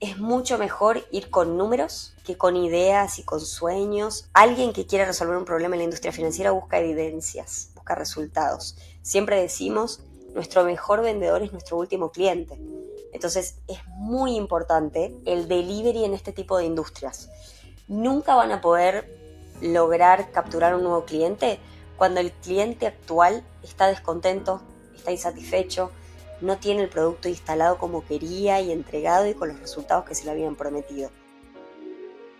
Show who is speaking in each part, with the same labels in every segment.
Speaker 1: es mucho mejor ir con números que con ideas y con sueños. Alguien que quiere resolver un problema en la industria financiera busca evidencias, busca resultados. Siempre decimos, nuestro mejor vendedor es nuestro último cliente. Entonces es muy importante el delivery en este tipo de industrias. Nunca van a poder lograr capturar un nuevo cliente cuando el cliente actual está descontento, está insatisfecho, no tiene el producto instalado como quería y entregado y con los resultados que se le habían prometido.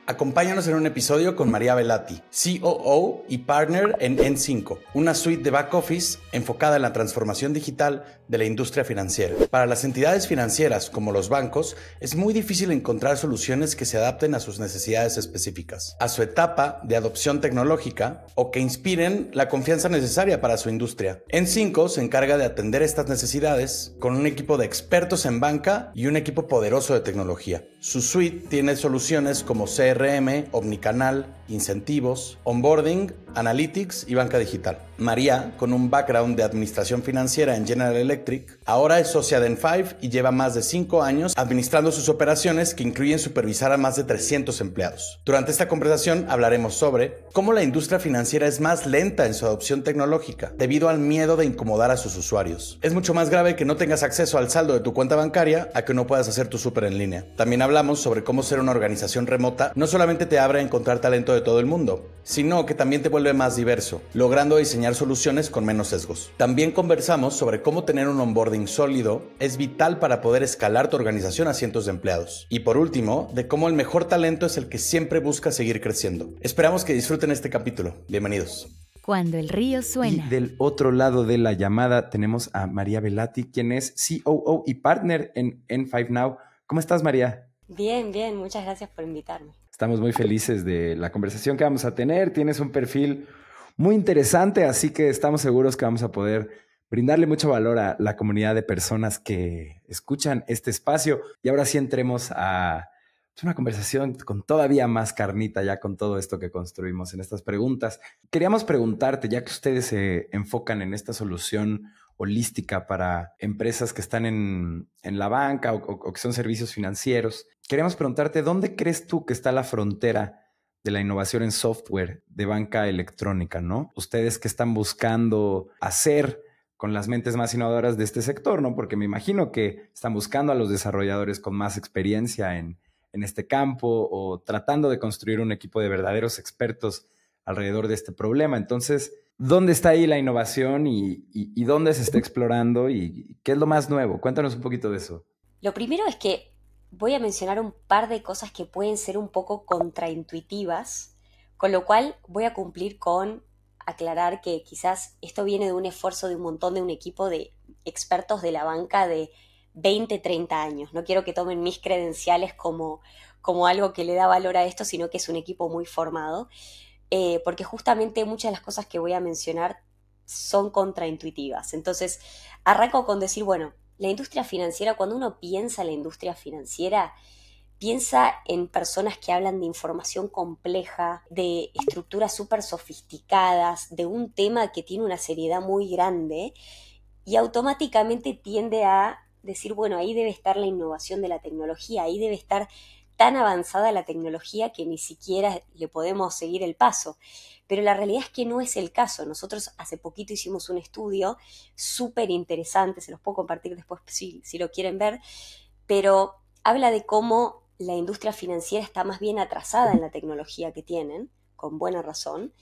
Speaker 2: Acompáñanos en un episodio con María Velati, COO y partner en N5, una suite de back office enfocada en la transformación digital de la industria financiera. Para las entidades financieras, como los bancos, es muy difícil encontrar soluciones que se adapten a sus necesidades específicas, a su etapa de adopción tecnológica o que inspiren la confianza necesaria para su industria. En 5 se encarga de atender estas necesidades con un equipo de expertos en banca y un equipo poderoso de tecnología. Su suite tiene soluciones como CRM, Omnicanal, incentivos, onboarding, analytics y banca digital. María, con un background de administración financiera en General Electric, ahora es socia de N5 y lleva más de 5 años administrando sus operaciones que incluyen supervisar a más de 300 empleados. Durante esta conversación hablaremos sobre cómo la industria financiera es más lenta en su adopción tecnológica debido al miedo de incomodar a sus usuarios. Es mucho más grave que no tengas acceso al saldo de tu cuenta bancaria a que no puedas hacer tu súper en línea. También hablamos sobre cómo ser una organización remota no solamente te abre a encontrar talento de todo el mundo, sino que también te vuelve más diverso, logrando diseñar soluciones con menos sesgos. También conversamos sobre cómo tener un onboarding sólido es vital para poder escalar tu organización a cientos de empleados. Y por último, de cómo el mejor talento es el que siempre busca seguir creciendo. Esperamos que disfruten este capítulo. Bienvenidos.
Speaker 3: Cuando el río suena.
Speaker 2: del otro lado de la llamada tenemos
Speaker 4: a María Velati, quien es COO y partner en N5Now. ¿Cómo estás, María?
Speaker 1: Bien, bien, muchas gracias por invitarme.
Speaker 4: Estamos muy felices de la conversación que vamos a tener. Tienes un perfil muy interesante, así que estamos seguros que vamos a poder brindarle mucho valor a la comunidad de personas que escuchan este espacio. Y ahora sí entremos a pues, una conversación con todavía más carnita ya con todo esto que construimos en estas preguntas. Queríamos preguntarte, ya que ustedes se enfocan en esta solución holística para empresas que están en, en la banca o, que son servicios financieros. Queremos preguntarte, ¿dónde crees tú que está la frontera de la innovación en software de banca electrónica, ¿no? Ustedes que están buscando hacer con las mentes más innovadoras de este sector, ¿no? Porque me imagino que están buscando a los desarrolladores con más experiencia en, en este campo o tratando de construir un equipo de verdaderos expertos alrededor de este problema. Entonces, ¿Dónde está ahí la innovación y, dónde se está explorando y qué es lo más nuevo? Cuéntanos un poquito de eso.
Speaker 1: Lo primero es que voy a mencionar un par de cosas que pueden ser un poco contraintuitivas, con lo cual voy a cumplir con aclarar que quizás esto viene de un esfuerzo de un montón de un equipo de expertos de la banca de 20, 30 años. No quiero que tomen mis credenciales como, como algo que le da valor a esto, sino que es un equipo muy formado. Eh, porque justamente muchas de las cosas que voy a mencionar son contraintuitivas. Entonces, arranco con decir, bueno, la industria financiera, cuando uno piensa en la industria financiera, piensa en personas que hablan de información compleja, de estructuras súper sofisticadas, de un tema que tiene una seriedad muy grande y automáticamente tiende a decir, bueno, ahí debe estar la innovación de la tecnología, ahí debe estar tan avanzada la tecnología que ni siquiera le podemos seguir el paso. Pero la realidad es que no es el caso. Nosotros hace poquito hicimos un estudio súper interesante, se los puedo compartir después si, lo quieren ver, pero habla de cómo la industria financiera está más bien atrasada en la tecnología que tienen, con buena razón,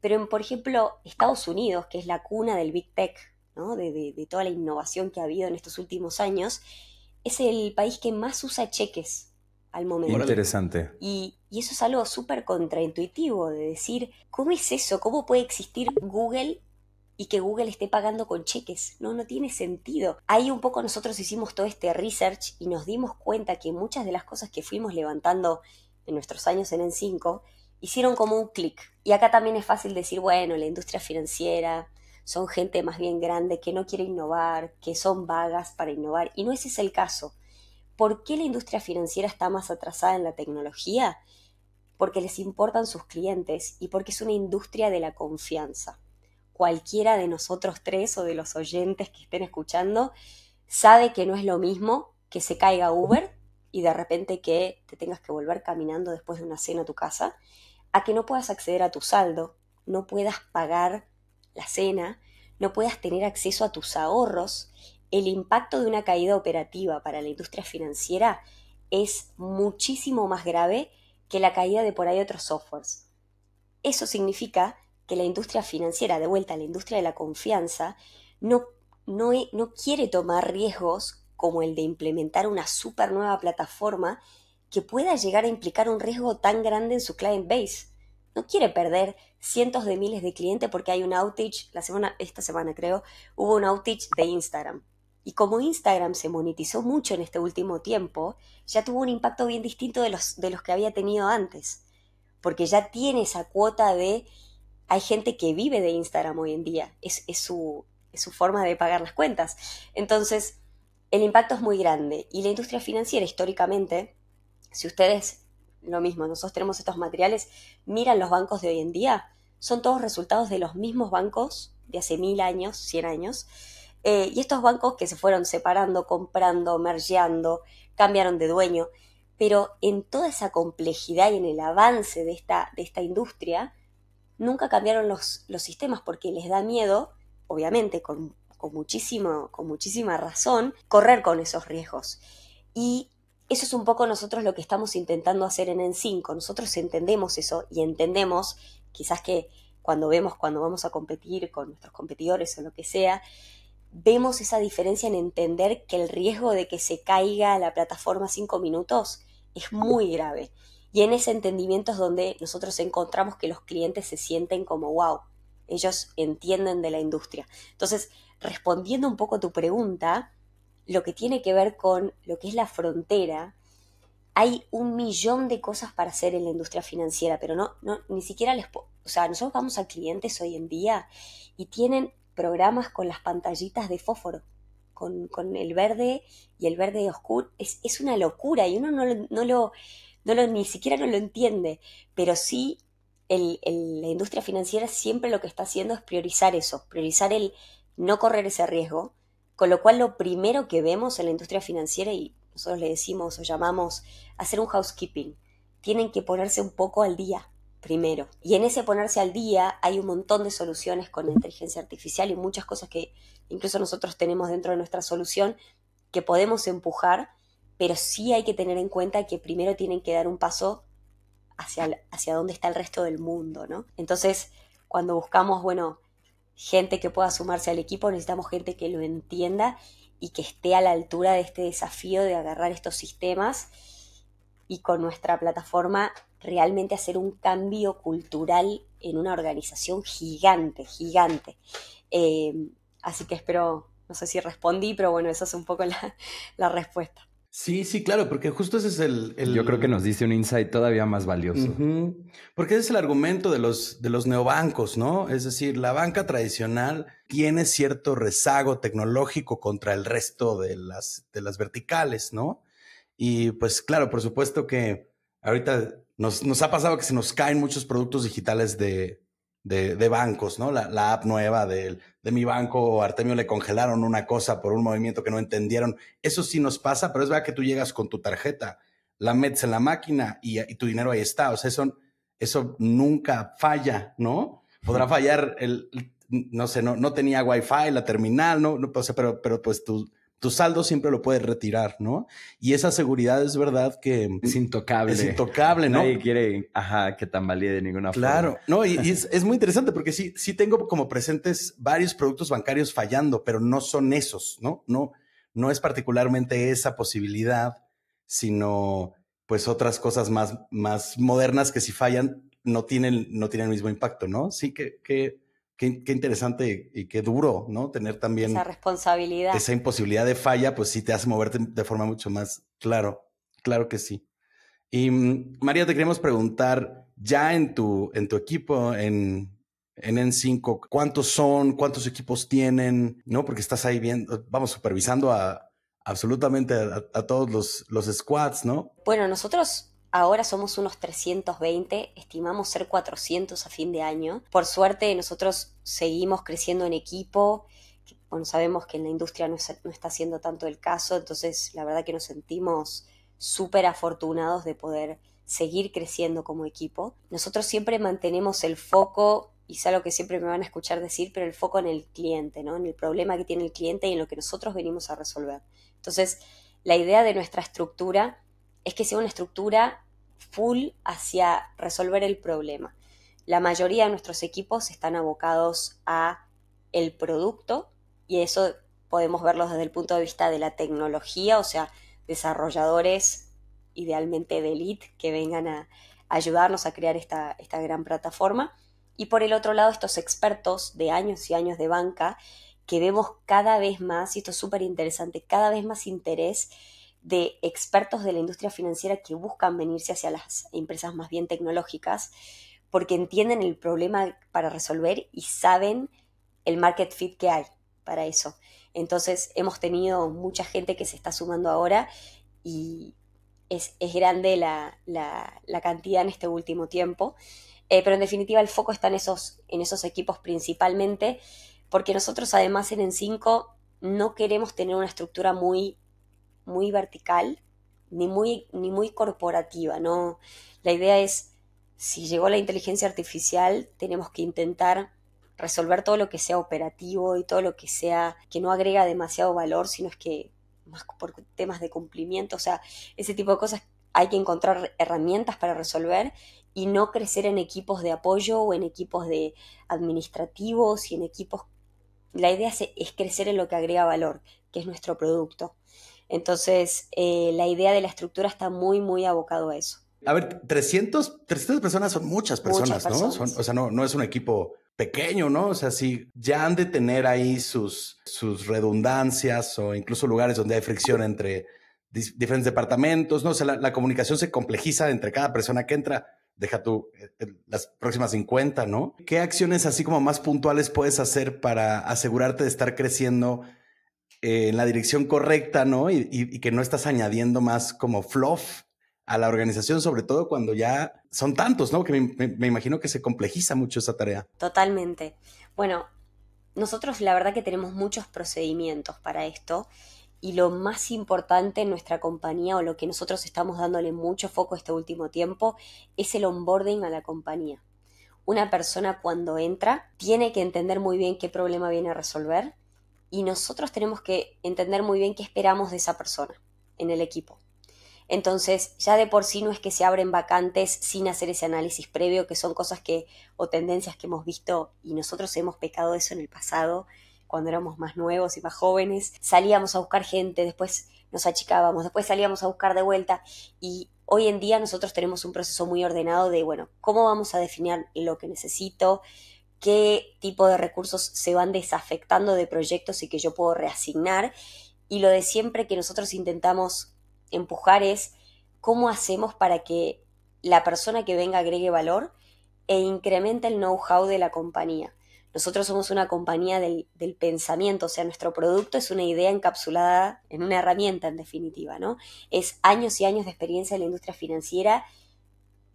Speaker 1: pero por ejemplo, Estados Unidos, que es la cuna del Big Tech, de, de toda la innovación que ha habido en estos últimos años, es el país que más usa cheques al momento. Interesante. Y, eso es algo súper contraintuitivo de decir, ¿cómo es eso? ¿Cómo puede existir Google y que Google esté pagando con cheques. No, no tiene sentido. Ahí un poco nosotros hicimos todo este research y nos dimos cuenta que muchas de las cosas que fuimos levantando en nuestros años en N5 hicieron como un clic. Y acá también es fácil decir, bueno, la industria financiera son gente más bien grande que no quiere innovar, que son vagas para innovar. Y no ese es el caso. ¿Por qué la industria financiera está más atrasada en la tecnología? Porque les importan sus clientes y porque es una industria de la confianza. Cualquiera de nosotros tres o de los oyentes que estén escuchando sabe que no es lo mismo que se caiga Uber y de repente que te tengas que volver caminando después de una cena a tu casa, a que no puedas acceder a tu saldo, no puedas pagar la cena, no puedas tener acceso a tus ahorros el impacto de una caída operativa para la industria financiera es muchísimo más grave que la caída de por ahí otros softwares. Eso significa que la industria financiera, de vuelta a la industria de la confianza, no, no, e, no quiere tomar riesgos como el de implementar una super nueva plataforma que pueda llegar a implicar un riesgo tan grande en su client base. No quiere perder cientos de miles de clientes porque hay un outage, la semana, esta semana creo, hubo un outage de Instagram. Y como Instagram se monetizó mucho en este último tiempo, ya tuvo un impacto bien distinto de los, de los que había tenido antes, porque ya tiene esa cuota de... Hay gente que vive de Instagram hoy en día, es, su, es su forma de pagar las cuentas. Entonces, el impacto es muy grande y la industria financiera históricamente, si ustedes lo mismo, nosotros tenemos estos materiales, miran los bancos de hoy en día, son todos resultados de los mismos bancos de hace mil años, cien años, eh, y estos bancos que se fueron separando, comprando, mergeando, cambiaron de dueño, pero en toda esa complejidad y en el avance de esta, de esta industria, nunca cambiaron los, los sistemas porque les da miedo, obviamente con, muchísimo, con muchísima razón, correr con esos riesgos. Y eso es un poco nosotros lo que estamos intentando hacer en n Nosotros entendemos eso y entendemos, quizás que cuando vemos, cuando vamos a competir con nuestros competidores o lo que sea, vemos esa diferencia en entender que el riesgo de que se caiga la plataforma cinco minutos es muy grave. Y en ese entendimiento es donde nosotros encontramos que los clientes se sienten como, wow, ellos entienden de la industria. Entonces, respondiendo un poco a tu pregunta, lo que tiene que ver con lo que es la frontera, hay un millón de cosas para hacer en la industria financiera, pero no, no ni siquiera les... O sea, nosotros vamos a clientes hoy en día y tienen programas con las pantallitas de fósforo, con, el verde y el verde oscuro. Es, una locura y uno no, no, lo, ni siquiera no lo entiende, pero sí el, la industria financiera siempre lo que está haciendo es priorizar eso, priorizar el no correr ese riesgo, con lo cual lo primero que vemos en la industria financiera, y nosotros le decimos o llamamos hacer un housekeeping, tienen que ponerse un poco al día, primero. Y en ese ponerse al día hay un montón de soluciones con inteligencia artificial y muchas cosas que incluso nosotros tenemos dentro de nuestra solución que podemos empujar, pero sí hay que tener en cuenta que primero tienen que dar un paso hacia, hacia dónde está el resto del mundo, ¿no? Entonces, cuando buscamos, bueno, gente que pueda sumarse al equipo, necesitamos gente que lo entienda y que esté a la altura de este desafío de agarrar estos sistemas y con nuestra plataforma realmente hacer un cambio cultural en una organización gigante, gigante. Em, así que espero, no sé si respondí, pero bueno, esa es un poco la, respuesta.
Speaker 2: Sí, sí, claro, porque justo ese es el, Yo creo que nos dice un insight todavía más valioso. Porque ese es el argumento de los, de los neobancos, ¿no? Es decir, la banca tradicional tiene cierto rezago tecnológico contra el resto de las, de las verticales, ¿no? Y pues claro, por supuesto que ahorita nos, nos, ha pasado que se nos caen muchos productos digitales de, de, bancos, ¿no? La, la app nueva de, de, mi banco, Artemio, le congelaron una cosa por un movimiento que no entendieron. Eso sí nos pasa, pero es verdad que tú llegas con tu tarjeta, la metes en la máquina y, y tu dinero ahí está. O sea, eso, eso nunca falla, ¿no? Podrá fallar el, no sé, no, no tenía wifi, la terminal, no, no o sea, pero, pero pues tu, tu saldo siempre lo puedes retirar, ¿no? Y esa seguridad es verdad que... Es intocable. Es intocable, ¿no? Nadie
Speaker 4: quiere, ajá, que tambalee de ninguna forma. Claro, no, y, es,
Speaker 2: muy interesante porque sí, sí tengo como presentes varios productos bancarios fallando, pero no son esos, ¿no? No, no es particularmente esa posibilidad, sino pues otras cosas más, más modernas que si fallan no tienen, no tienen el mismo impacto, ¿no? Sí, que, que qué, interesante y qué duro, ¿no? Tener también esa
Speaker 1: responsabilidad. Esa
Speaker 2: imposibilidad de falla, pues sí te hace moverte de forma mucho más claro. Claro que sí. Y mm, María, te queremos preguntar, ya en tu, en tu equipo, en, en N5, cuántos son, cuántos equipos tienen, ¿no? Porque estás ahí viendo, vamos supervisando a absolutamente a, todos los, los squads, ¿no?
Speaker 1: Bueno, nosotros Ahora somos unos 320, estimamos ser 400 a fin de año. Por suerte nosotros seguimos creciendo en equipo. sabemos que en la industria no, está siendo tanto el caso, entonces la verdad que nos sentimos súper afortunados de poder seguir creciendo como equipo. Nosotros siempre mantenemos el foco, y es algo que siempre me van a escuchar decir, pero el foco en el cliente, ¿no? en el problema que tiene el cliente y en lo que nosotros venimos a resolver. Entonces, la idea de nuestra estructura es que sea una estructura full hacia resolver el problema. La mayoría de nuestros equipos están abocados a el producto y eso podemos verlo desde el punto de vista de la tecnología, o sea, desarrolladores idealmente de elite que vengan a ayudarnos a crear esta, esta gran plataforma. Y por el otro lado, estos expertos de años y años de banca que vemos cada vez más, y esto es súper interesante, cada vez más interés de expertos de la industria financiera que buscan venirse hacia las empresas más bien tecnológicas porque entienden el problema para resolver y saben el market fit que hay para eso. Entonces hemos tenido mucha gente que se está sumando ahora y es, grande la, cantidad en este último tiempo. Eh, pero en definitiva el foco está en esos, en esos equipos principalmente porque nosotros además en en 5 no queremos tener una estructura muy muy vertical ni muy, ni muy corporativa, ¿no? La idea es, si llegó la inteligencia artificial, tenemos que intentar resolver todo lo que sea operativo y todo lo que sea que no agrega demasiado valor, sino es que más por temas de cumplimiento, o sea, ese tipo de cosas hay que encontrar herramientas para resolver y no crecer en equipos de apoyo o en equipos de administrativos y en equipos... La idea es crecer en lo que agrega valor, que es nuestro producto. Entonces, eh, la idea de la estructura está muy, muy
Speaker 2: abocado a eso. A ver, 300, personas son muchas personas, ¿no? o sea, no, no es un equipo pequeño, ¿no? O sea, si ya han de tener ahí sus, sus redundancias o incluso lugares donde hay fricción entre diferentes departamentos, ¿no? O sea, la, la, comunicación se complejiza entre cada persona que entra. Deja tú eh, las próximas 50, ¿no? ¿Qué acciones así como más puntuales puedes hacer para asegurarte de estar creciendo eh, en la dirección correcta, ¿no? Y, que no estás añadiendo más como fluff a la organización, sobre todo cuando ya son tantos, ¿no? Que me, me imagino que se complejiza mucho esa tarea.
Speaker 1: Totalmente. Bueno, nosotros la verdad que tenemos muchos procedimientos para esto y lo más importante en nuestra compañía o lo que nosotros estamos dándole mucho foco este último tiempo es el onboarding a la compañía. Una persona cuando entra tiene que entender muy bien qué problema viene a resolver, y nosotros tenemos que entender muy bien qué esperamos de esa persona en el equipo. Entonces, ya de por sí no es que se abren vacantes sin hacer ese análisis previo, que son cosas que o tendencias que hemos visto y nosotros hemos pecado eso en el pasado, cuando éramos más nuevos y más jóvenes. Salíamos a buscar gente, después nos achicábamos, después salíamos a buscar de vuelta y hoy en día nosotros tenemos un proceso muy ordenado de, bueno, ¿cómo vamos a definir lo que necesito? qué tipo de recursos se van desafectando de proyectos y que yo puedo reasignar. Y lo de siempre que nosotros intentamos empujar es cómo hacemos para que la persona que venga agregue valor e incremente el know-how de la compañía. Nosotros somos una compañía del, pensamiento, o sea, nuestro producto es una idea encapsulada en una herramienta, en definitiva, ¿no? Es años y años de experiencia en la industria financiera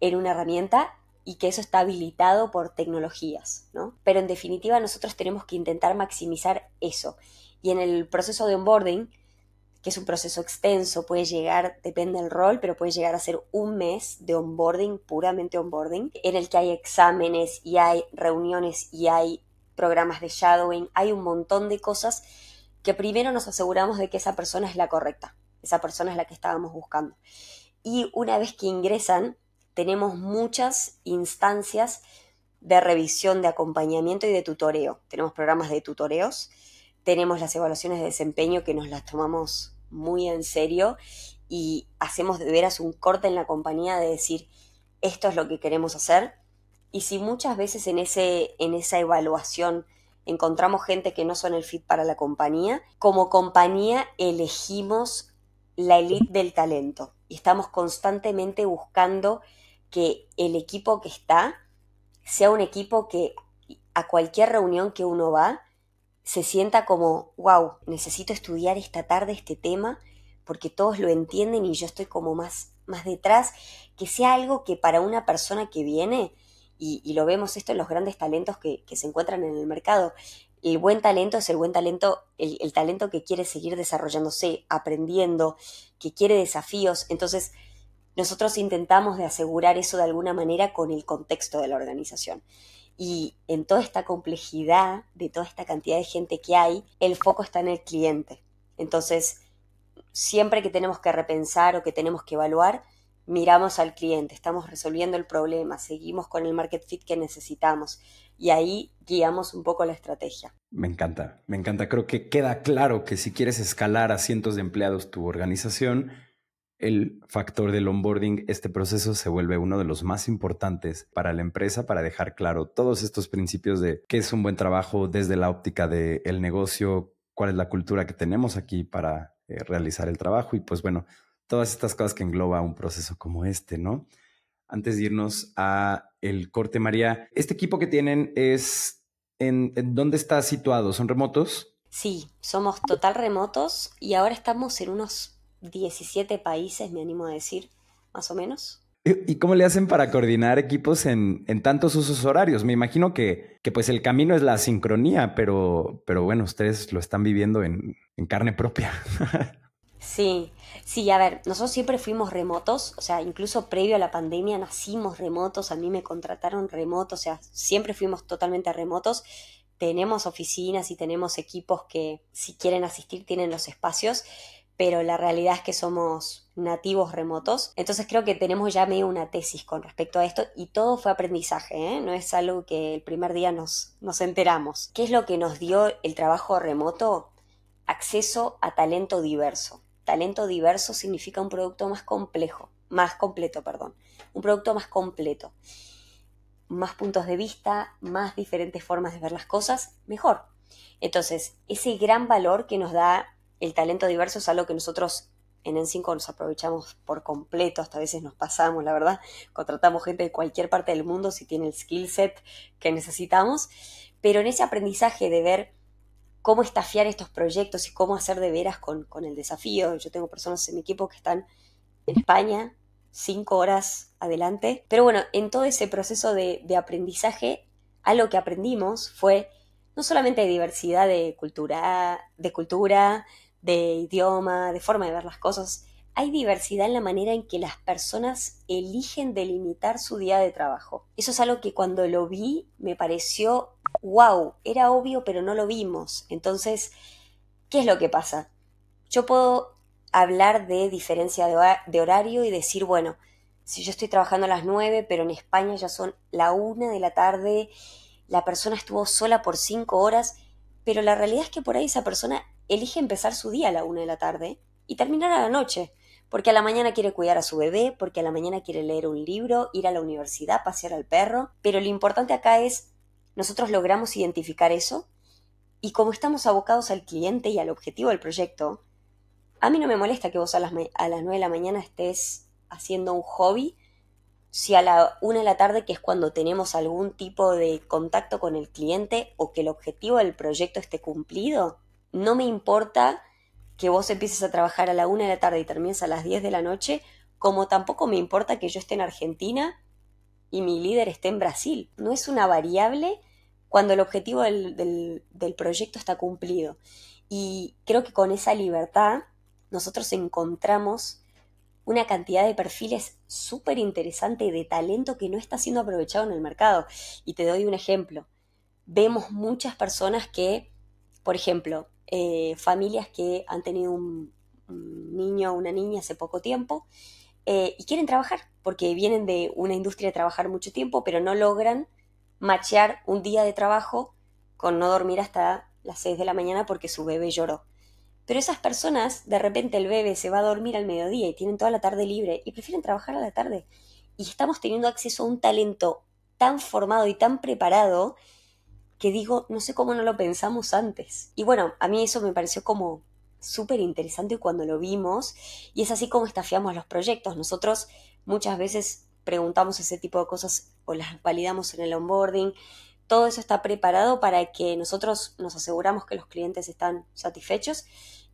Speaker 1: en una herramienta y que eso está habilitado por tecnologías, ¿no? Pero en definitiva nosotros tenemos que intentar maximizar eso. Y en el proceso de onboarding, que es un proceso extenso, puede llegar, depende del rol, pero puede llegar a ser un mes de onboarding, puramente onboarding, en el que hay exámenes y hay reuniones y hay programas de shadowing, hay un montón de cosas que primero nos aseguramos de que esa persona es la correcta, esa persona es la que estábamos buscando. Y una vez que ingresan, tenemos muchas instancias de revisión, de acompañamiento y de tutoreo. Tenemos programas de tutoreos, tenemos las evaluaciones de desempeño que nos las tomamos muy en serio y hacemos de veras un corte en la compañía de decir, esto es lo que queremos hacer. Y si muchas veces en, ese, en esa evaluación encontramos gente que no son el fit para la compañía, como compañía elegimos la elite del talento y estamos constantemente buscando que el equipo que está sea un equipo que a cualquier reunión que uno va se sienta como, wow, necesito estudiar esta tarde este tema porque todos lo entienden y yo estoy como más, más detrás, que sea algo que para una persona que viene, y, lo vemos esto en los grandes talentos que, se encuentran en el mercado, el buen talento es el buen talento, el talento que quiere seguir desarrollándose, aprendiendo, que quiere desafíos, entonces nosotros intentamos de asegurar eso de alguna manera con el contexto de la organización. Y en toda esta complejidad, de toda esta cantidad de gente que hay, el foco está en el cliente. Entonces, siempre que tenemos que repensar o que tenemos que evaluar, miramos al cliente, estamos resolviendo el problema, seguimos con el market fit que necesitamos y ahí guiamos un poco la estrategia.
Speaker 4: Me encanta, me encanta. Creo que queda claro que si quieres escalar a cientos de empleados tu organización, el factor del onboarding, este proceso se vuelve uno de los más importantes para la empresa para dejar claro todos estos principios de qué es un buen trabajo desde la óptica del negocio, cuál es la cultura que tenemos aquí para eh, realizar el trabajo y pues bueno, todas estas cosas que engloba un proceso como este, ¿no? Antes de irnos a el corte, María, este equipo que tienen es en dónde está situado, son remotos.
Speaker 1: Sí, somos total remotos y ahora estamos en unos 17 países, me animo a decir, más o menos.
Speaker 4: ¿Y cómo le hacen para coordinar equipos en, tantos usos horarios? Me imagino que, pues el camino es la sincronía, pero, pero bueno, ustedes lo están viviendo en, en carne propia.
Speaker 1: sí, sí, a ver, nosotros siempre fuimos remotos, o sea, incluso previo a la pandemia nacimos remotos, a mí me contrataron remoto, o sea, siempre fuimos totalmente remotos. Tenemos oficinas y tenemos equipos que si quieren asistir tienen los espacios, pero la realidad es que somos nativos remotos. Entonces creo que tenemos ya medio una tesis con respecto a esto y todo fue aprendizaje, ¿eh? no es algo que el primer día nos, nos enteramos. ¿Qué es lo que nos dio el trabajo remoto? Acceso a talento diverso. Talento diverso significa un producto más complejo, más completo, perdón, un producto más completo. Más puntos de vista, más diferentes formas de ver las cosas, mejor. Entonces, ese gran valor que nos da el talento diverso es algo que nosotros en N5 nos aprovechamos por completo, hasta a veces nos pasamos, la verdad. Contratamos gente de cualquier parte del mundo si tiene el skill set que necesitamos, pero en ese aprendizaje de ver cómo estafiar estos proyectos y cómo hacer de veras con, el desafío. Yo tengo personas en mi equipo que están en España, cinco horas adelante. Pero bueno, en todo ese proceso de, de aprendizaje, algo que aprendimos fue no solamente diversidad de cultura, de cultura, de idioma, de forma de ver las cosas. Hay diversidad en la manera en que las personas eligen delimitar su día de trabajo. Eso es algo que cuando lo vi me pareció, wow, era obvio pero no lo vimos. Entonces, ¿qué es lo que pasa? Yo puedo hablar de diferencia de, horario y decir, bueno, si yo estoy trabajando a las 9, pero en España ya son la 1 de la tarde, la persona estuvo sola por 5 horas, pero la realidad es que por ahí esa persona elige empezar su día a la una de la tarde y terminar a la noche, porque a la mañana quiere cuidar a su bebé, porque a la mañana quiere leer un libro, ir a la universidad, pasear al perro, pero lo importante acá es, nosotros logramos identificar eso y como estamos abocados al cliente y al objetivo del proyecto, a mí no me molesta que vos a las, a las 9 de la mañana estés haciendo un hobby, si a la 1 de la tarde, que es cuando tenemos algún tipo de contacto con el cliente o que el objetivo del proyecto esté cumplido, no me importa que vos empieces a trabajar a la una de la tarde y termines a las 10 de la noche, como tampoco me importa que yo esté en Argentina y mi líder esté en Brasil. No es una variable cuando el objetivo del, proyecto está cumplido. Y creo que con esa libertad nosotros encontramos una cantidad de perfiles súper interesante de talento que no está siendo aprovechado en el mercado. Y te doy un ejemplo. Vemos muchas personas que, por ejemplo, eh, familias que han tenido un, niño o una niña hace poco tiempo eh, y quieren trabajar, porque vienen de una industria de trabajar mucho tiempo, pero no logran machear un día de trabajo con no dormir hasta las 6 de la mañana porque su bebé lloró. Pero esas personas, de repente el bebé se va a dormir al mediodía y tienen toda la tarde libre y prefieren trabajar a la tarde. Y estamos teniendo acceso a un talento tan formado y tan preparado que digo, no sé cómo no lo pensamos antes. Y bueno, a mí eso me pareció como súper interesante cuando lo vimos y es así como estafiamos los proyectos. Nosotros muchas veces preguntamos ese tipo de cosas o las validamos en el onboarding. Todo eso está preparado para que nosotros nos aseguramos que los clientes están satisfechos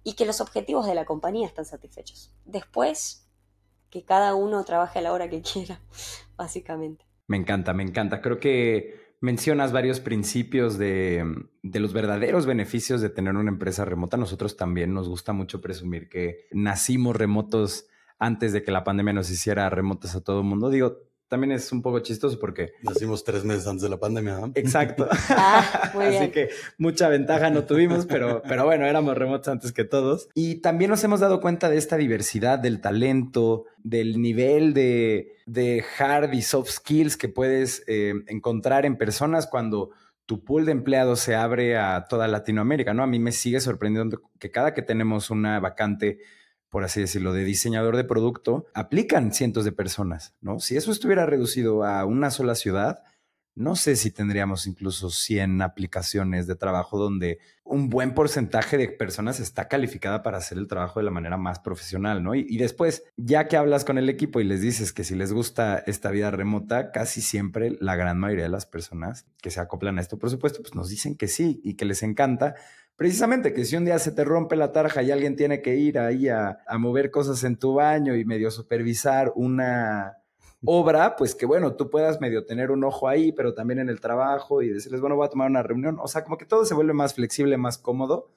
Speaker 1: y que los objetivos de la compañía están satisfechos. Después, que cada uno trabaje a la hora que quiera, básicamente.
Speaker 4: Me encanta, me encanta. Creo que Mencionas varios principios de, los verdaderos beneficios de tener una empresa remota. Nosotros también nos gusta mucho presumir que nacimos remotos antes de que la pandemia nos hiciera remotos a todo el mundo. Digo, también es un poco chistoso porque... Nacimos tres meses antes de la pandemia. ¿no? Exacto.
Speaker 3: Ah, Así
Speaker 4: que mucha ventaja no tuvimos, pero, pero bueno, éramos remotos antes que todos. Y también nos hemos dado cuenta de esta diversidad del talento, del nivel de, de hard y soft skills que puedes eh, encontrar en personas cuando tu pool de empleados se abre a toda Latinoamérica, ¿no? A mí me sigue sorprendiendo que cada que tenemos una vacante por así decirlo, de diseñador de producto, aplican cientos de personas, ¿no? Si eso estuviera reducido a una sola ciudad, no sé si tendríamos incluso 100 aplicaciones de trabajo donde un buen porcentaje de personas está calificada para hacer el trabajo de la manera más profesional, ¿no? Y, después, ya que hablas con el equipo y les dices que si les gusta esta vida remota, casi siempre la gran mayoría de las personas que se acoplan a esto, por supuesto, pues nos dicen que sí y que les encanta, precisamente que si un día se te rompe la tarja y alguien tiene que ir ahí a, mover cosas en tu baño y medio supervisar una obra, pues que bueno, tú puedas medio tener un ojo ahí, pero también en el trabajo y decirles, bueno, voy a tomar una reunión. O sea, como que todo se vuelve más flexible, más cómodo.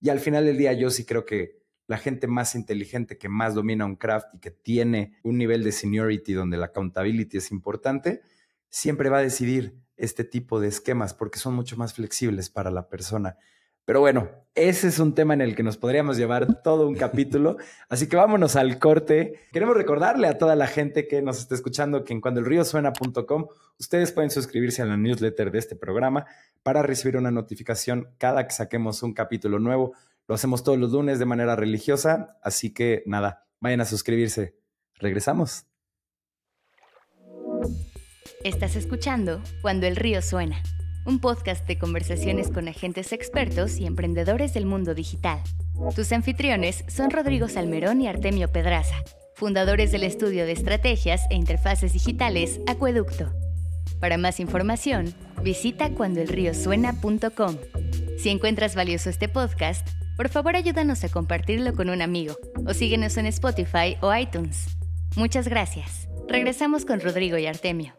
Speaker 4: Y al final del día yo sí creo que la gente más inteligente que más domina un craft y que tiene un nivel de seniority donde la accountability es importante, siempre va a decidir este tipo de esquemas porque son mucho más flexibles para la persona. Pero bueno, ese es un tema en el que nos podríamos llevar todo un capítulo. Así que vámonos al corte. Queremos recordarle a toda la gente que nos está escuchando que en cuando ustedes pueden suscribirse a la newsletter de este programa para recibir una notificación cada que saquemos un capítulo nuevo. Lo hacemos todos los lunes de manera religiosa. Así que nada, vayan a suscribirse. Regresamos.
Speaker 3: Estás escuchando Cuando el río suena un podcast de conversaciones con agentes expertos y emprendedores del mundo digital. Tus anfitriones son Rodrigo Salmerón y Artemio Pedraza, fundadores del estudio de estrategias e interfaces digitales Acueducto. Para más información, visita cuandoelriosuena.com. Si encuentras valioso este podcast, por favor ayúdanos a compartirlo con un amigo o síguenos en Spotify o iTunes. Muchas gracias. Regresamos con Rodrigo y Artemio.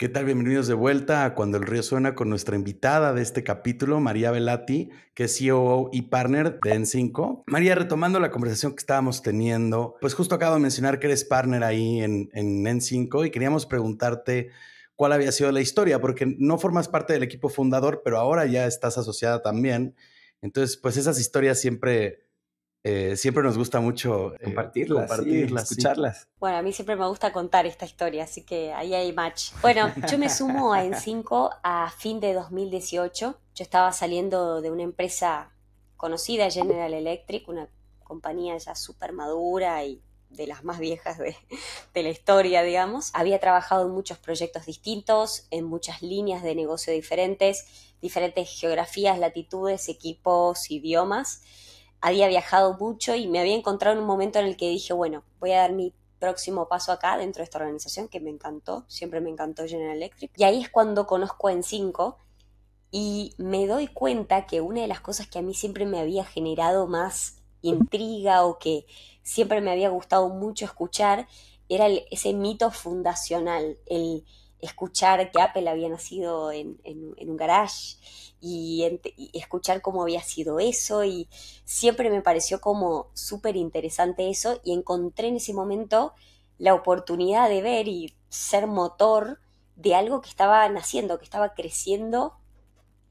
Speaker 2: ¿Qué tal? Bienvenidos de vuelta a Cuando el Río Suena con nuestra invitada de este capítulo, María Velati, que es COO e y partner de N5. María, retomando la conversación que estábamos teniendo, pues justo acabo de mencionar que eres partner ahí en, en N5 y queríamos preguntarte cuál había sido la historia, porque no formas parte del equipo fundador, pero ahora ya estás asociada también. Entonces, pues esas historias siempre eh, siempre nos gusta mucho eh, compartirlas, escucharlas.
Speaker 1: Bueno, a mí siempre me gusta contar esta historia, así que ahí hay match. Bueno, yo me sumo En5 a fin de 2018. Yo estaba saliendo de una empresa conocida, General Electric, una compañía ya súper madura y de las más viejas de, de, la historia, digamos. Había trabajado en muchos proyectos distintos, en muchas líneas de negocio diferentes, diferentes geografías, latitudes, equipos, idiomas había viajado mucho y me había encontrado en un momento en el que dije, bueno, voy a dar mi próximo paso acá dentro de esta organización que me encantó, siempre me encantó General Electric. Y ahí es cuando conozco a Encinco y me doy cuenta que una de las cosas que a mí siempre me había generado más intriga o que siempre me había gustado mucho escuchar era ese mito fundacional, el escuchar que Apple había nacido en, un garage y, y, escuchar cómo había sido eso y siempre me pareció como súper interesante eso y encontré en ese momento la oportunidad de ver y ser motor de algo que estaba naciendo, que estaba creciendo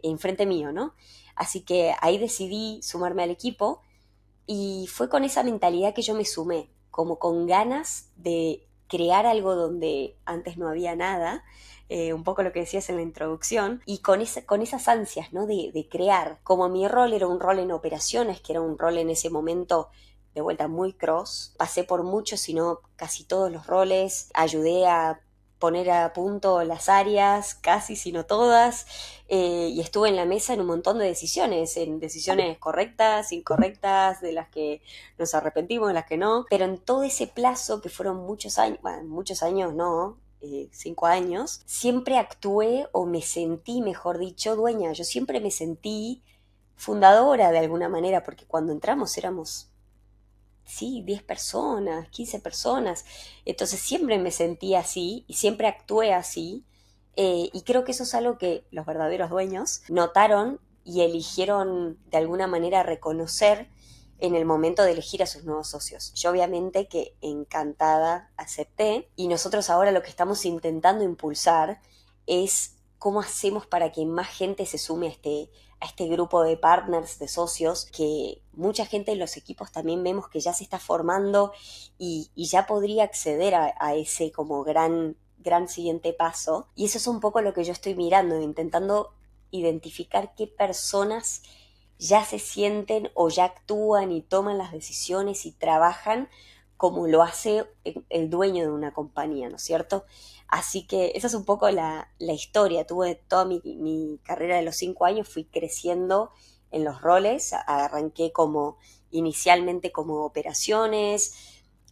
Speaker 1: enfrente mío, ¿no? Así que ahí decidí sumarme al equipo y fue con esa mentalidad que yo me sumé, como con ganas de crear algo donde antes no había nada, eh, un poco lo que decías en la introducción, y con, esa, con esas ansias de, de crear, como mi rol era un rol en operaciones, que era un rol en ese momento de vuelta muy cross, pasé por muchos, sino casi todos los roles, ayudé a poner a punto las áreas, casi sino todas, eh, y estuve en la mesa en un montón de decisiones, en decisiones correctas, incorrectas, de las que nos arrepentimos, de las que no, pero en todo ese plazo que fueron muchos años, bueno, muchos años no, eh, cinco años, siempre actué o me sentí, mejor dicho, dueña, yo siempre me sentí fundadora de alguna manera, porque cuando entramos éramos sí, 10 personas, 15 personas. Entonces siempre me sentí así y siempre actué así. Eh, y creo que eso es algo que los verdaderos dueños notaron y eligieron de alguna manera reconocer en el momento de elegir a sus nuevos socios. Yo obviamente que encantada acepté y nosotros ahora lo que estamos intentando impulsar es cómo hacemos para que más gente se sume a este a este grupo de partners, de socios, que mucha gente en los equipos también vemos que ya se está formando y, ya podría acceder a, ese como gran, gran siguiente paso. Y eso es un poco lo que yo estoy mirando, intentando identificar qué personas ya se sienten o ya actúan y toman las decisiones y trabajan como lo hace el dueño de una compañía, ¿no es cierto? Así que esa es un poco la, historia. Tuve toda mi, mi, carrera de los cinco años, fui creciendo en los roles, arranqué como inicialmente como operaciones,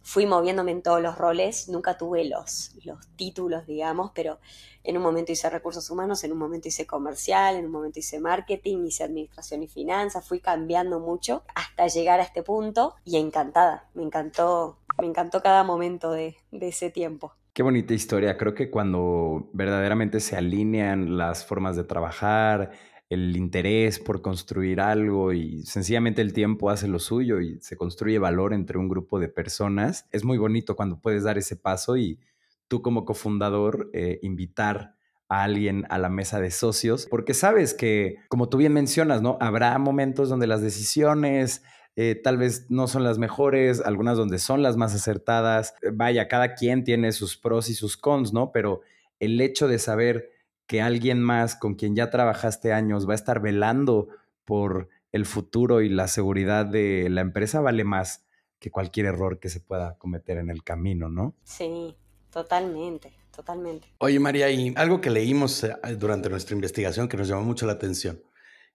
Speaker 1: fui moviéndome en todos los roles, nunca tuve los, los títulos, digamos, pero en un momento hice recursos humanos, en un momento hice comercial, en un momento hice marketing, hice administración y finanzas, fui cambiando mucho hasta llegar a este punto y encantada, me encantó, me encantó cada momento de, de ese tiempo.
Speaker 4: Qué bonita historia. Creo que cuando verdaderamente se alinean las formas de trabajar, el interés por construir algo y sencillamente el tiempo hace lo suyo y se construye valor entre un grupo de personas, es muy bonito cuando puedes dar ese paso y tú como cofundador eh, invitar a alguien a la mesa de socios, porque sabes que, como tú bien mencionas, ¿no? Habrá momentos donde las decisiones, eh, tal vez no son las mejores, algunas donde son las más acertadas. Eh, vaya, cada quien tiene sus pros y sus cons, ¿no? Pero el hecho de saber que alguien más con quien ya trabajaste años va a estar velando por el futuro y la seguridad de la empresa vale más que cualquier error que se
Speaker 2: pueda cometer en el camino, ¿no?
Speaker 1: Sí, totalmente, totalmente.
Speaker 2: Oye, María, y algo que leímos eh, durante nuestra investigación que nos llamó mucho la atención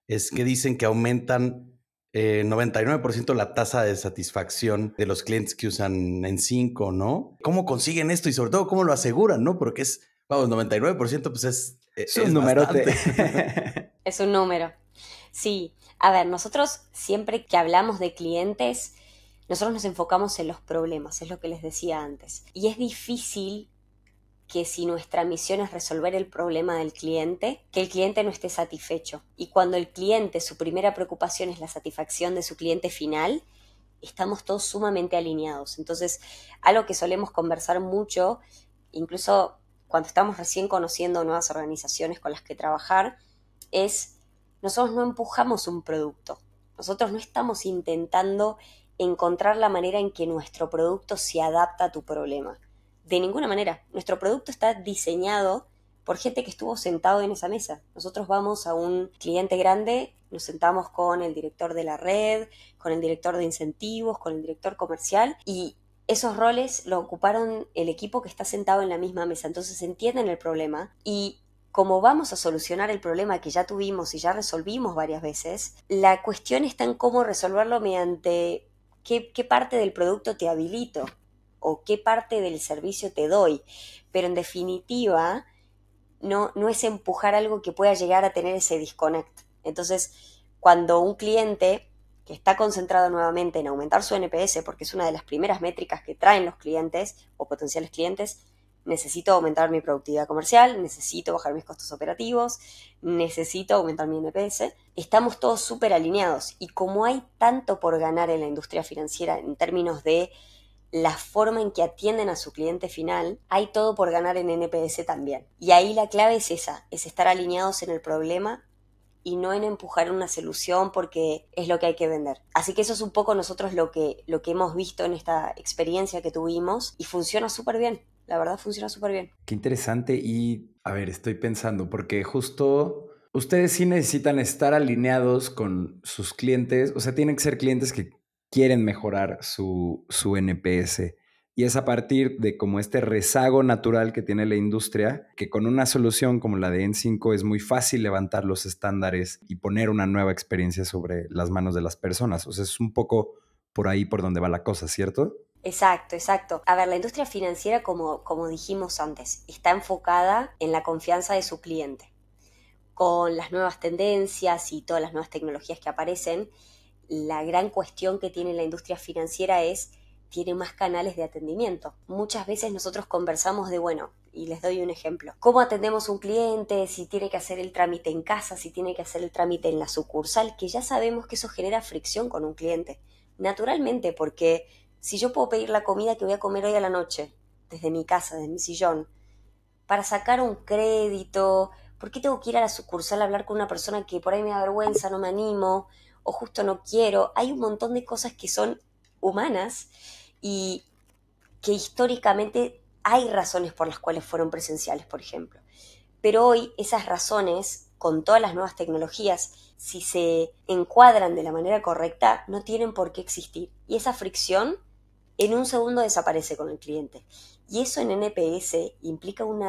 Speaker 2: es que dicen que aumentan 99% eh, la tasa de satisfacción de los clientes que usan en 5, ¿no? ¿Cómo consiguen esto y sobre todo cómo lo aseguran, no? Porque es, vamos, 99% pues es... Es, es un número.
Speaker 1: es un número. Sí, a ver, nosotros siempre que hablamos de clientes, nosotros nos enfocamos en los problemas, es lo que les decía antes. Y es difícil que si nuestra misión es resolver el problema del cliente, que el cliente no esté satisfecho. Y cuando el cliente, su primera preocupación es la satisfacción de su cliente final, estamos todos sumamente alineados. Entonces, algo que solemos conversar mucho, incluso cuando estamos recién conociendo nuevas organizaciones con las que trabajar, es nosotros no empujamos un producto, nosotros no estamos intentando encontrar la manera en que nuestro producto se adapta a tu problema. De ninguna manera. Nuestro producto está diseñado por gente que estuvo sentado en esa mesa. Nosotros vamos a un cliente grande, nos sentamos con el director de la red, con el director de incentivos, con el director comercial y esos roles lo ocuparon el equipo que está sentado en la misma mesa. Entonces entienden el problema y como vamos a solucionar el problema que ya tuvimos y ya resolvimos varias veces, la cuestión está en cómo resolverlo mediante qué, qué parte del producto te habilito o qué parte del servicio te doy. Pero en definitiva, no, no es empujar algo que pueda llegar a tener ese disconnect. Entonces, cuando un cliente que está concentrado nuevamente en aumentar su NPS, porque es una de las primeras métricas que traen los clientes o potenciales clientes, necesito aumentar mi productividad comercial, necesito bajar mis costos operativos, necesito aumentar mi NPS. Estamos todos súper alineados y como hay tanto por ganar en la industria financiera en términos de la forma en que atienden a su cliente final, hay todo por ganar en NPS también. Y ahí la clave es esa, es estar alineados en el problema y no en empujar una solución porque es lo que hay que vender. Así que eso es un poco nosotros lo que, lo que hemos visto en esta experiencia que tuvimos y funciona súper bien. La verdad funciona súper bien.
Speaker 4: Qué interesante y, a ver, estoy pensando, porque justo ustedes sí necesitan estar alineados con sus clientes, o sea, tienen que ser clientes que quieren mejorar su, NPS. Y es a partir de como este rezago natural que tiene la industria, que con una solución como la de N5 es muy fácil levantar los estándares y poner una nueva experiencia sobre las manos de las personas. O sea, es un poco por ahí por donde va la cosa, ¿cierto?
Speaker 1: Exacto, exacto. A ver, la industria financiera, como, como dijimos antes, está enfocada en la confianza de su cliente, con las nuevas tendencias y todas las nuevas tecnologías que aparecen la gran cuestión que tiene la industria financiera es tiene más canales de atendimiento. Muchas veces nosotros conversamos de, bueno, y les doy un ejemplo, cómo atendemos un cliente, si tiene que hacer el trámite en casa, si tiene que hacer el trámite en la sucursal, que ya sabemos que eso genera fricción con un cliente. Naturalmente, porque si yo puedo pedir la comida que voy a comer hoy a la noche, desde mi casa, desde mi sillón, para sacar un crédito, ¿por qué tengo que ir a la sucursal a hablar con una persona que por ahí me da vergüenza, no me animo? o justo no quiero. Hay un montón de cosas que son humanas y que históricamente hay razones por las cuales fueron presenciales, por ejemplo. Pero hoy esas razones, con todas las nuevas tecnologías, si se encuadran de la manera correcta, no tienen por qué existir. Y esa fricción en un segundo desaparece con el cliente. Y eso en NPS implica un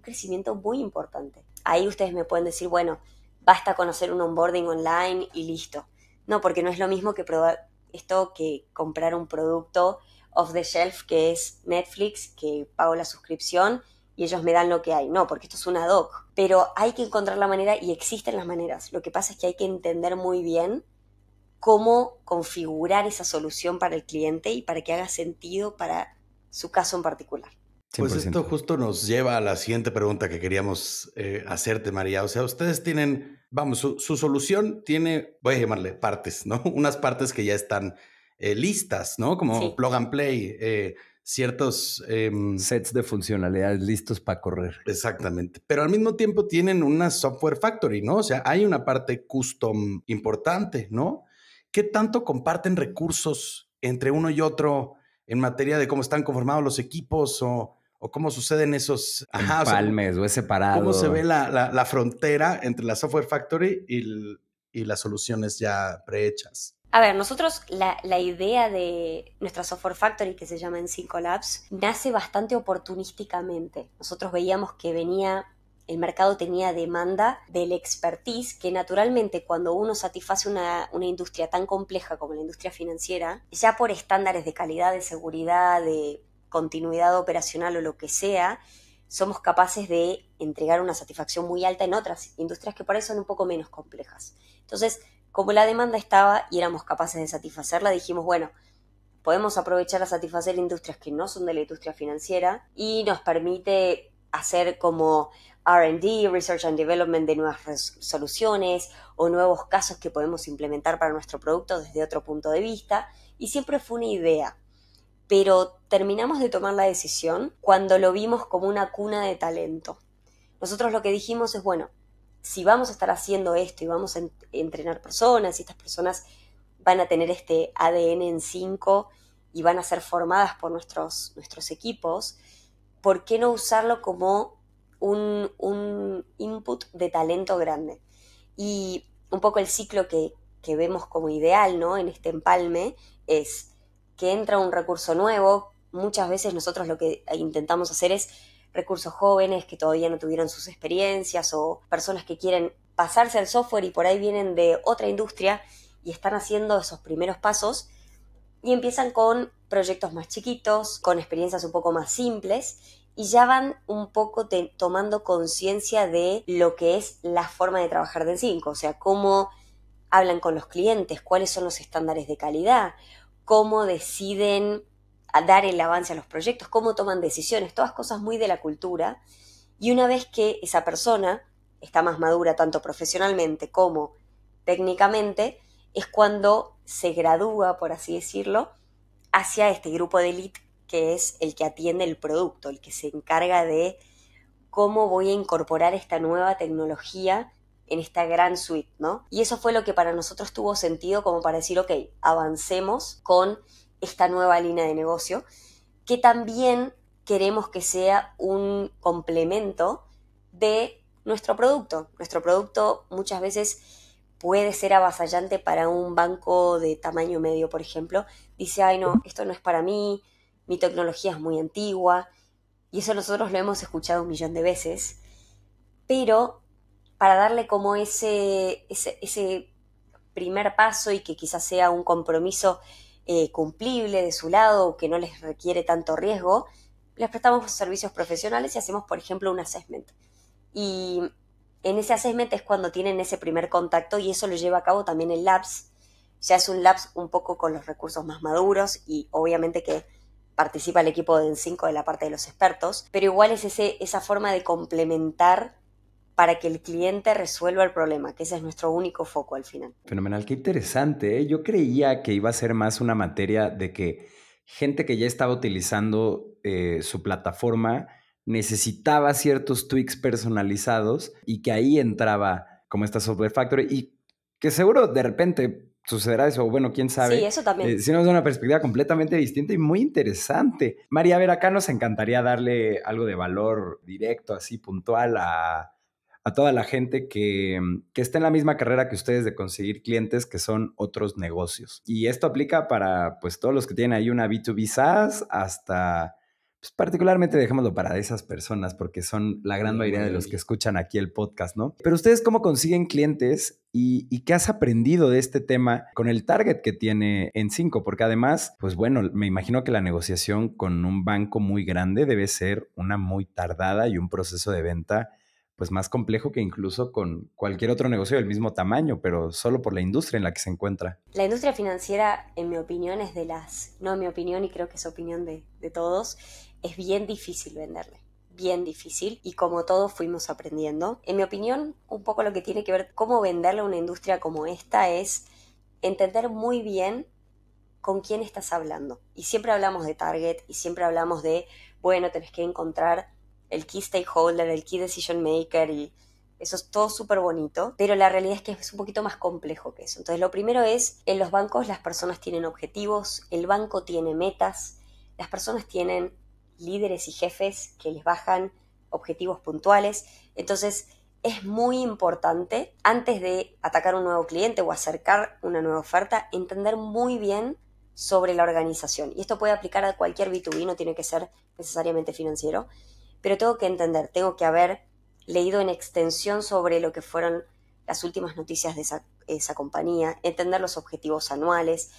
Speaker 1: crecimiento muy importante. Ahí ustedes me pueden decir, bueno, basta con hacer un onboarding online y listo. No, porque no es lo mismo que esto que comprar un producto off the shelf que es Netflix, que pago la suscripción y ellos me dan lo que hay. No, porque esto es una doc. Pero hay que encontrar la manera y existen las maneras. Lo que pasa es que hay que entender muy bien cómo configurar esa solución para el cliente y para que haga sentido para su caso en particular.
Speaker 2: Pues esto justo nos lleva a la siguiente pregunta que queríamos eh, hacerte, María. O sea, ustedes tienen, vamos, su, solución tiene, voy a llamarle partes, ¿no? Unas partes que ya están eh, listas, ¿no? Como plug and play, eh, ciertos... Em, Sets de funcionalidades listos para correr. Exactamente. Pero al mismo tiempo tienen una software factory, ¿no? O sea, hay una parte custom importante, ¿no? ¿Qué tanto comparten recursos entre uno y otro en materia de cómo están conformados los equipos o o cómo suceden esos ajá,
Speaker 4: palmes o, ese
Speaker 2: parado? ¿Cómo se ve la, frontera entre la software factory y, las soluciones ya prehechas?
Speaker 1: A ver, nosotros la, idea de nuestra software factory que se llama en Labs nace bastante oportunísticamente. Nosotros veíamos que venía el mercado tenía demanda del expertise que naturalmente cuando uno satisface una, industria tan compleja como la industria financiera, ya por estándares de calidad, de seguridad, de continuidad operacional o lo que sea, somos capaces de entregar una satisfacción muy alta en otras industrias que por eso son un poco menos complejas. Entonces, como la demanda estaba y éramos capaces de satisfacerla, dijimos, bueno, podemos aprovechar a satisfacer industrias que no son de la industria financiera y nos permite hacer como RD, Research and Development de nuevas soluciones o nuevos casos que podemos implementar para nuestro producto desde otro punto de vista. Y siempre fue una idea pero terminamos de tomar la decisión cuando lo vimos como una cuna de talento. Nosotros lo que dijimos es, bueno, si vamos a estar haciendo esto y vamos a entrenar personas y estas personas van a tener este ADN en 5 y van a ser formadas por nuestros, nuestros equipos, ¿por qué no usarlo como un, input de talento grande? Y un poco el ciclo que, que vemos como ideal ¿no? en este empalme es que entra un recurso nuevo. Muchas veces nosotros lo que intentamos hacer es recursos jóvenes que todavía no tuvieron sus experiencias o personas que quieren pasarse al software y por ahí vienen de otra industria y están haciendo esos primeros pasos y empiezan con proyectos más chiquitos, con experiencias un poco más simples y ya van un poco tomando conciencia de lo que es la forma de trabajar de cinco o sea, cómo hablan con los clientes, cuáles son los estándares de calidad, cómo deciden dar el avance a los proyectos, cómo toman decisiones, todas cosas muy de la cultura. Y una vez que esa persona está más madura tanto profesionalmente como técnicamente, es cuando se gradúa, por así decirlo, hacia este grupo de elite que es el que atiende el producto, el que se encarga de cómo voy a incorporar esta nueva tecnología en esta gran suite, ¿no? Y eso fue lo que para nosotros tuvo sentido como para decir, ok, avancemos con esta nueva línea de negocio, que también queremos que sea un complemento de nuestro producto. Nuestro producto muchas veces puede ser avasallante para un banco de tamaño medio, por ejemplo. Dice, ay no, esto no es para mí, mi tecnología es muy antigua. Y eso nosotros lo hemos escuchado un millón de veces. Pero para darle como ese, ese, primer paso y que quizás sea un compromiso eh, cumplible de su lado, que no les requiere tanto riesgo, les prestamos servicios profesionales y hacemos, por ejemplo, un assessment. Y en ese assessment es cuando tienen ese primer contacto y eso lo lleva a cabo también el LABS. Ya es un LABS un poco con los recursos más maduros y obviamente que participa el equipo de EN5 de la parte de los expertos, pero igual es ese, esa forma de complementar para que el cliente resuelva el problema, que ese es nuestro único foco al final.
Speaker 4: Fenomenal, qué interesante. ¿eh? Yo creía que iba a ser más una materia de que gente que ya estaba utilizando eh, su plataforma necesitaba ciertos tweaks personalizados y que ahí entraba como esta software factory y que seguro de repente sucederá eso, bueno, quién sabe. Sí, eso también. Eh, si no es una perspectiva completamente distinta y muy interesante. María, a ver, acá nos encantaría darle algo de valor directo, así puntual a a toda la gente que, mm, que está en la misma carrera que ustedes de conseguir clientes que son otros negocios. Y esto aplica para pues todos los que tienen ahí una B2B SaaS hasta... Pues, particularmente dejémoslo para esas personas, porque son la gran mayoría de los que escuchan aquí el podcast, ¿no? Pero ustedes, ¿cómo consiguen clientes y, qué has aprendido de este tema con el target que tiene en 5? Porque además, pues bueno, me imagino que la negociación con un banco muy grande debe ser una muy tardada y un proceso de venta pues más complejo que incluso con cualquier otro negocio del mismo tamaño, pero solo por la industria en la que se encuentra.
Speaker 1: La industria financiera, en mi opinión, es de las, no mi opinión y creo que es opinión de, de todos, es bien difícil venderle bien difícil y como todos fuimos aprendiendo. En mi opinión, un poco lo que tiene que ver cómo venderle a una industria como esta es entender muy bien con quién estás hablando. Y siempre hablamos de target y siempre hablamos de, bueno, tenés que encontrar el key stakeholder, el key decision maker y eso es todo súper bonito, pero la realidad es que es un poquito más complejo que eso. Entonces, lo primero es, en los bancos las personas tienen objetivos, el banco tiene metas, las personas tienen líderes y jefes que les bajan objetivos puntuales. Entonces, es muy importante, antes de atacar un nuevo cliente o acercar una nueva oferta, entender muy bien sobre la organización. Y esto puede aplicar a cualquier B2B, no tiene que ser necesariamente financiero pero tengo que entender, tengo que haber leído en extensión sobre lo que fueron las últimas noticias de esa, compañía, entender los objetivos anuales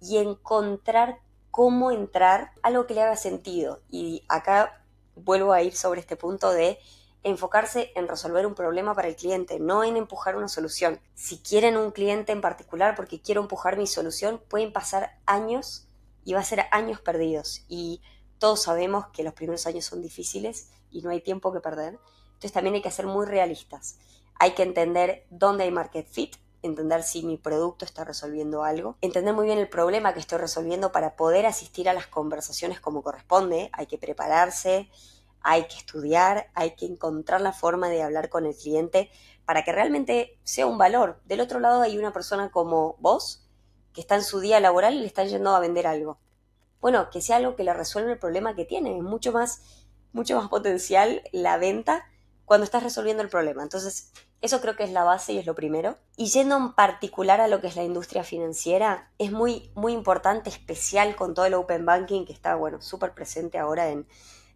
Speaker 1: y encontrar cómo entrar a algo que le haga sentido. Y acá vuelvo a ir sobre este punto de enfocarse en resolver un problema para el cliente, no en empujar una solución. Si quieren un cliente en particular porque quiero empujar mi solución, pueden pasar años y va a ser años perdidos. Y todos sabemos que los primeros años son difíciles y no hay tiempo que perder. Entonces también hay que ser muy realistas. Hay que entender dónde hay market fit, entender si mi producto está resolviendo algo, entender muy bien el problema que estoy resolviendo para poder asistir a las conversaciones como corresponde, hay que prepararse, hay que estudiar, hay que encontrar la forma de hablar con el cliente para que realmente sea un valor. Del otro lado hay una persona como vos que está en su día laboral y le está yendo a vender algo bueno, que sea algo que le resuelva el problema que tiene. Es mucho más, mucho más potencial la venta cuando estás resolviendo el problema. Entonces, eso creo que es la base y es lo primero. Y yendo en particular a lo que es la industria financiera, es muy, muy importante, especial con todo el Open Banking que está, bueno, súper presente ahora en,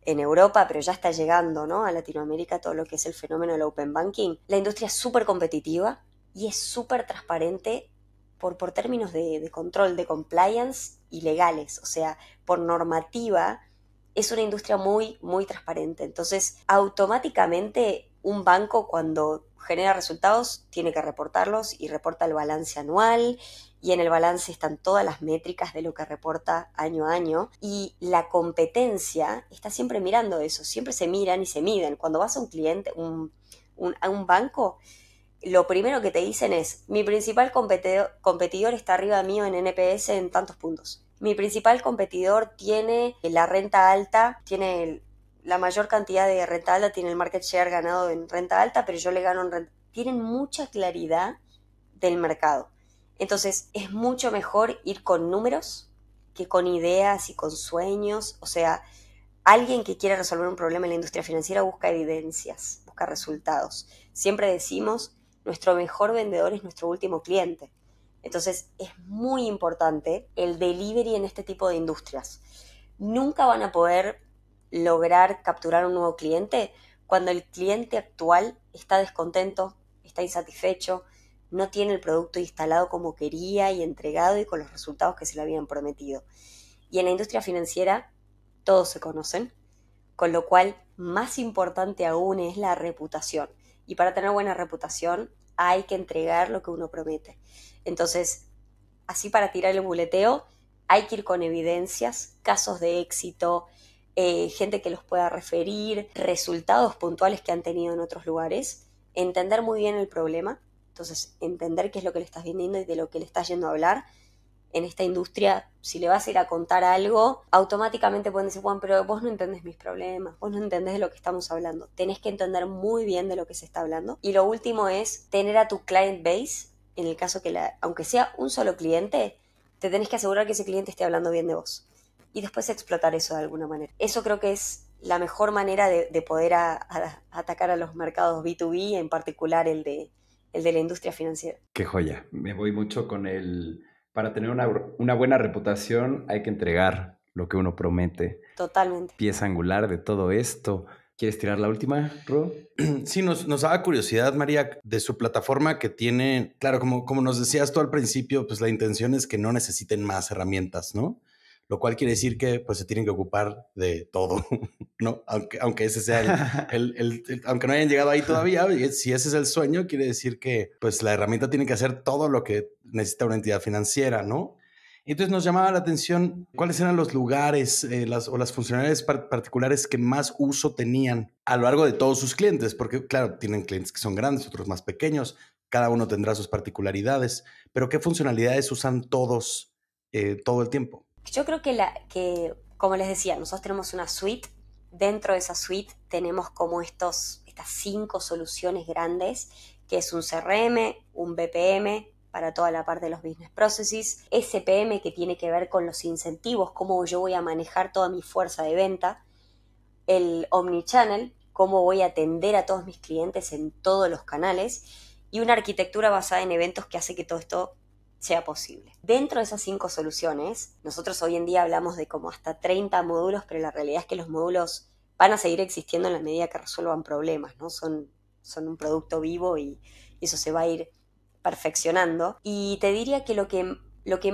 Speaker 1: Europa, pero ya está llegando ¿no? a Latinoamérica todo lo que es el fenómeno del Open Banking. La industria es súper competitiva y es súper transparente por, por términos de, control, de compliance y legales, o sea, por normativa, es una industria muy, muy transparente. Entonces, automáticamente un banco cuando genera resultados tiene que reportarlos y reporta el balance anual y en el balance están todas las métricas de lo que reporta año a año y la competencia está siempre mirando eso, siempre se miran y se miden. Cuando vas a un cliente, a un banco, lo primero que te dicen es, mi principal competidor está arriba mío en NPS en tantos puntos. Mi principal competidor tiene la renta alta, tiene la mayor cantidad de renta alta, tiene el market share ganado en renta alta, pero yo le gano en renta. Tienen mucha claridad del mercado. Entonces es mucho mejor ir con números que con ideas y con sueños. O sea, alguien que quiere resolver un problema en la industria financiera busca evidencias, busca resultados. Siempre decimos nuestro mejor vendedor es nuestro último cliente. Entonces es muy importante el delivery en este tipo de industrias. Nunca van a poder lograr capturar un nuevo cliente cuando el cliente actual está descontento, está insatisfecho, no tiene el producto instalado como quería y entregado y con los resultados que se le habían prometido. Y en la industria financiera todos se conocen, con lo cual más importante aún es la reputación y para tener buena reputación hay que entregar lo que uno promete. Entonces, así para tirar el buleteo, hay que ir con evidencias, casos de éxito, eh, gente que los pueda referir, resultados puntuales que han tenido en otros lugares, entender muy bien el problema, entonces entender qué es lo que le estás vendiendo y de lo que le estás yendo a hablar, en esta industria, si le vas a ir a contar algo, automáticamente pueden decir, Juan, pero vos no entendés mis problemas, vos no entendés de lo que estamos hablando. Tenés que entender muy bien de lo que se está hablando. Y lo último es tener a tu client base, en el caso que, aunque sea un solo cliente, te tenés que asegurar que ese cliente esté hablando bien de vos. Y después explotar eso de alguna manera. Eso creo que es la mejor manera de, poder atacar a los mercados B2B, en particular el de, el de la industria financiera.
Speaker 4: Qué joya. Me voy mucho con el para tener una, una, buena reputación hay que entregar lo que uno promete.
Speaker 1: Totalmente.
Speaker 2: Pieza angular de todo esto. ¿Quieres tirar la última, Ru? Sí, nos, nos curiosidad, María, de su plataforma que tiene, claro, como, como nos decías tú al principio, pues la intención es que no necesiten más herramientas, ¿no? lo cual quiere decir que pues se tienen que ocupar de todo, ¿no? Aunque, aunque ese sea el, aunque no hayan llegado ahí todavía, si ese es el sueño, quiere decir que pues la herramienta tiene que hacer todo lo que necesita una entidad financiera, ¿no? Entonces nos llamaba la atención cuáles eran los lugares eh, o las funcionalidades particulares que más uso tenían a lo largo de todos sus clientes, porque claro, tienen clientes que son grandes, otros más pequeños, cada uno tendrá sus particularidades, pero ¿qué funcionalidades usan todos eh, todo el tiempo?
Speaker 1: Yo creo que, la, que, como les decía, nosotros tenemos una suite. Dentro de esa suite tenemos como estos, estas cinco soluciones grandes, que es un CRM, un BPM, para toda la parte de los business processes, SPM que tiene que ver con los incentivos, cómo yo voy a manejar toda mi fuerza de venta, el omnichannel, cómo voy a atender a todos mis clientes en todos los canales y una arquitectura basada en eventos que hace que todo esto sea posible. Dentro de esas cinco soluciones, nosotros hoy en día hablamos de como hasta 30 módulos, pero la realidad es que los módulos van a seguir existiendo en la medida que resuelvan problemas, ¿no? Son, son un producto vivo y eso se va a ir perfeccionando. Y te diría que lo que, lo que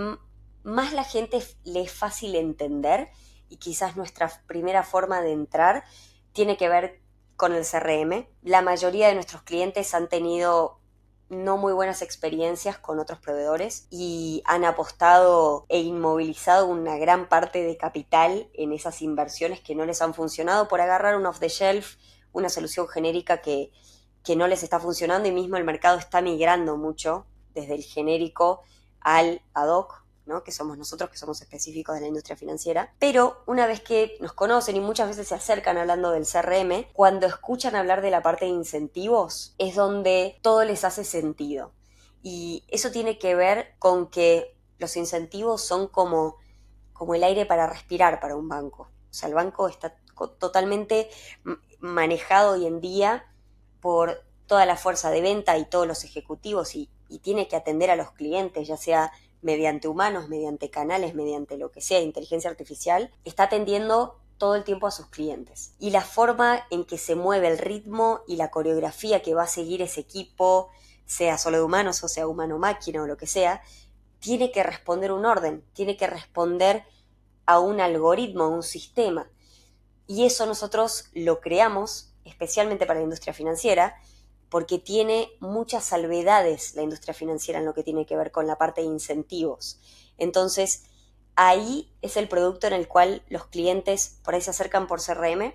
Speaker 1: más la gente le es fácil entender y quizás nuestra primera forma de entrar tiene que ver con el CRM. La mayoría de nuestros clientes han tenido no muy buenas experiencias con otros proveedores y han apostado e inmovilizado una gran parte de capital en esas inversiones que no les han funcionado por agarrar un off-the-shelf, una solución genérica que, que no les está funcionando y mismo el mercado está migrando mucho desde el genérico al ad hoc que somos nosotros, que somos específicos de la industria financiera, pero una vez que nos conocen y muchas veces se acercan hablando del CRM, cuando escuchan hablar de la parte de incentivos es donde todo les hace sentido. Y eso tiene que ver con que los incentivos son como, como el aire para respirar para un banco. O sea, el banco está totalmente manejado hoy en día por toda la fuerza de venta y todos los ejecutivos y, y tiene que atender a los clientes, ya sea mediante humanos, mediante canales, mediante lo que sea, inteligencia artificial, está atendiendo todo el tiempo a sus clientes. Y la forma en que se mueve el ritmo y la coreografía que va a seguir ese equipo, sea solo de humanos o sea humano-máquina o lo que sea, tiene que responder un orden, tiene que responder a un algoritmo, a un sistema. Y eso nosotros lo creamos especialmente para la industria financiera, porque tiene muchas salvedades la industria financiera en lo que tiene que ver con la parte de incentivos. Entonces, ahí es el producto en el cual los clientes por ahí se acercan por CRM.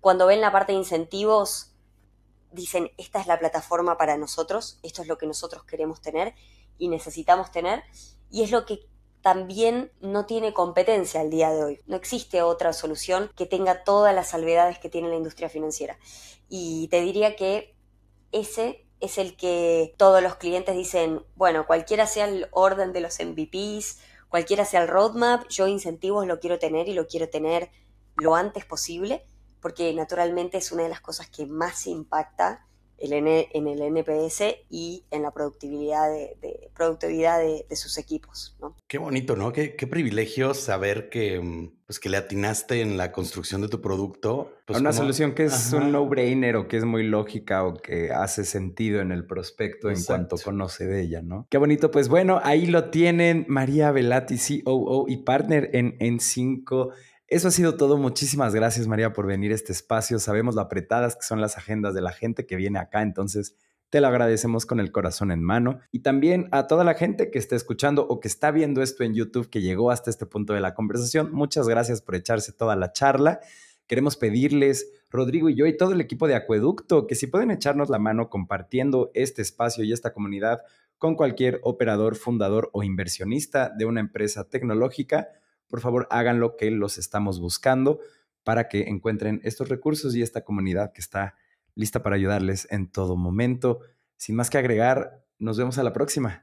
Speaker 1: Cuando ven la parte de incentivos, dicen, esta es la plataforma para nosotros, esto es lo que nosotros queremos tener y necesitamos tener, y es lo que también no tiene competencia al día de hoy. No existe otra solución que tenga todas las salvedades que tiene la industria financiera. Y te diría que ese es el que todos los clientes dicen, bueno, cualquiera sea el orden de los MVPs, cualquiera sea el roadmap, yo incentivos lo quiero tener y lo quiero tener lo antes posible, porque naturalmente es una de las cosas que más impacta en el NPS y en la productividad de, productividad de, sus equipos. ¿no?
Speaker 2: Qué bonito, ¿no? Qué, qué, privilegio saber que, pues, que le atinaste en la construcción de tu producto. Pues, una solución que es un no-brainer o que es muy lógica
Speaker 4: o que hace sentido en el prospecto en cuanto conoce de ella, ¿no? Qué bonito, pues bueno, ahí lo tienen María Velati, COO y partner en, en 5 eso ha sido todo. Muchísimas gracias, María, por venir a este espacio. Sabemos lo apretadas que son las agendas de la gente que viene acá, entonces te lo agradecemos con el corazón en mano. Y también a toda la gente que está escuchando o que está viendo esto en YouTube, que llegó hasta este punto de la conversación, muchas gracias por echarse toda la charla. Queremos pedirles, Rodrigo y yo y todo el equipo de Acueducto, que si pueden echarnos la mano compartiendo este espacio y esta comunidad con cualquier operador, fundador o inversionista de una empresa tecnológica, por favor háganlo que los estamos buscando para que encuentren estos recursos y esta comunidad que está lista para ayudarles en todo momento. Sin más que agregar, nos vemos a la próxima.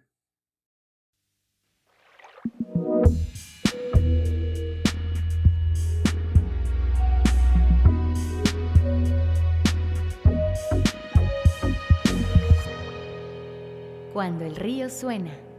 Speaker 3: Cuando el río suena.